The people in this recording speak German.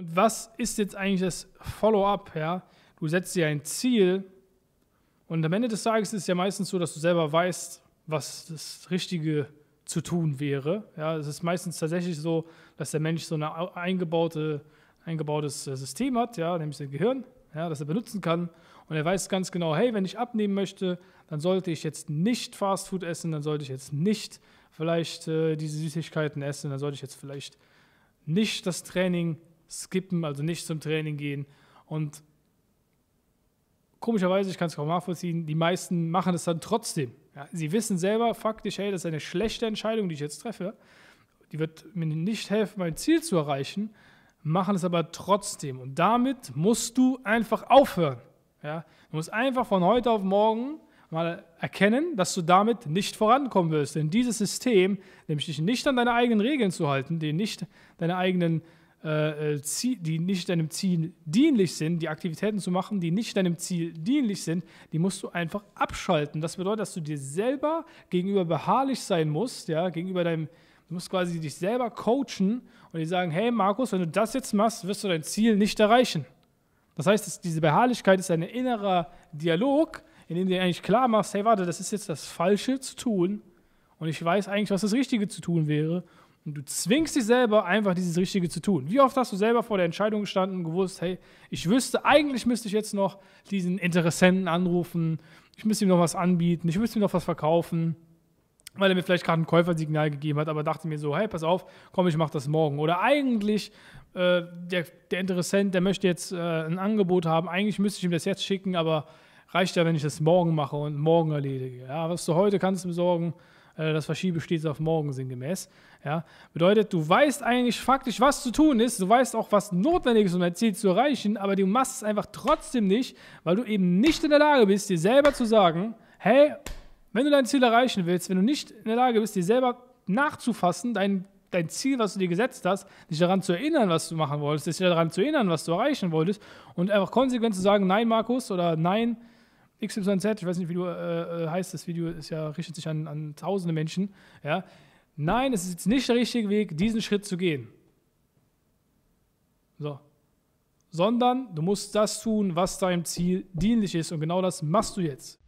Und was ist jetzt eigentlich das Follow-up? Ja? Du setzt dir ein Ziel und am Ende des Tages ist es ja meistens so, dass du selber weißt, was das Richtige zu tun wäre. Ja, es ist meistens tatsächlich so, dass der Mensch so ein eingebaute, eingebautes äh, System hat, ja, nämlich sein Gehirn, ja, das er benutzen kann. Und er weiß ganz genau, hey, wenn ich abnehmen möchte, dann sollte ich jetzt nicht Fast Food essen, dann sollte ich jetzt nicht vielleicht äh, diese Süßigkeiten essen, dann sollte ich jetzt vielleicht nicht das Training skippen, also nicht zum Training gehen. Und komischerweise, ich kann es kaum nachvollziehen, die meisten machen es dann trotzdem. Ja, sie wissen selber faktisch, hey, das ist eine schlechte Entscheidung, die ich jetzt treffe. Die wird mir nicht helfen, mein Ziel zu erreichen, machen es aber trotzdem. Und damit musst du einfach aufhören. Ja, du musst einfach von heute auf morgen mal erkennen, dass du damit nicht vorankommen wirst. Denn dieses System, nämlich dich nicht an deine eigenen Regeln zu halten, dir nicht deine eigenen äh, äh die nicht deinem Ziel dienlich sind, die Aktivitäten zu machen, die nicht deinem Ziel dienlich sind, die musst du einfach abschalten. Das bedeutet, dass du dir selber gegenüber beharrlich sein musst, ja, gegenüber deinem, du musst quasi dich selber coachen und dir sagen, hey Markus, wenn du das jetzt machst, wirst du dein Ziel nicht erreichen. Das heißt, diese Beharrlichkeit ist ein innerer Dialog, in dem du dir eigentlich klar machst, hey, warte, das ist jetzt das Falsche zu tun und ich weiß eigentlich, was das Richtige zu tun wäre und du zwingst dich selber einfach dieses Richtige zu tun. Wie oft hast du selber vor der Entscheidung gestanden und gewusst, hey, ich wüsste, eigentlich müsste ich jetzt noch diesen Interessenten anrufen, ich müsste ihm noch was anbieten, ich müsste ihm noch was verkaufen, weil er mir vielleicht gerade ein Käufersignal gegeben hat, aber dachte mir so, hey, pass auf, komm, ich mache das morgen. Oder eigentlich, äh, der, der, Interessent, der möchte jetzt äh, ein Angebot haben, eigentlich müsste ich ihm das jetzt schicken, aber reicht ja, wenn ich das morgen mache und morgen erledige. Ja, was du heute kannst besorgen, äh, das verschiebe stets auf morgen sinngemäß. Ja? Bedeutet, du weißt eigentlich faktisch, was zu tun ist, du weißt auch, was notwendig ist, um dein Ziel zu erreichen, aber du machst es einfach trotzdem nicht, weil du eben nicht in der Lage bist, dir selber zu sagen, hey, wenn du dein Ziel erreichen willst, wenn du nicht in der Lage bist, dir selber nachzufassen, dein dein Ziel, was du dir gesetzt hast, dich daran zu erinnern, was du machen wolltest, dich daran zu erinnern, was du erreichen wolltest und einfach konsequent zu sagen, nein, Markus, oder nein, XYZ, ich weiß nicht, wie du äh, äh, heißt, das Video ist ja, richtet sich an, an tausende Menschen. Ja? Nein, es ist jetzt nicht der richtige Weg, diesen Schritt zu gehen. So. Sondern du musst das tun, was deinem Ziel dienlich ist. Und genau das machst du jetzt.